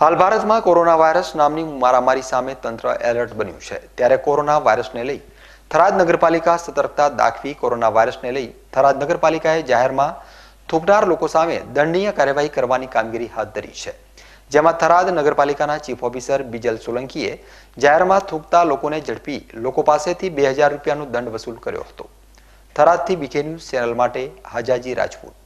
હાલ ભારતમાં corona virus નામની મારામારી સામે તંત્ર એલર્ટ બન્યું છે ત્યારે કોરોના વાયરસને લઈ થરાદ નગરપાલિકા સતર્કતા દાખવી કોરોના વાયરસને લઈ થરાદ નગરપાલિકાએ જાહેરમાં થૂંકનાર લોકો સામે દંડનીય કાર્યવાહી કરવાની કામગીરી હાથ ધરી છે જેમાં થરાદ નગરપાલિકાના ચીફ ઓફિસર બિજલ સોલંકીએ જાહેરમાં થૂંકતા લોકોને ઝડપી લોકો પાસેથી બે હજાર રૂપિયાનો દંડ વસૂલ કર્યો હતો થરાદથી બીકે ચેનલ માટે હાજાજી રાજપૂત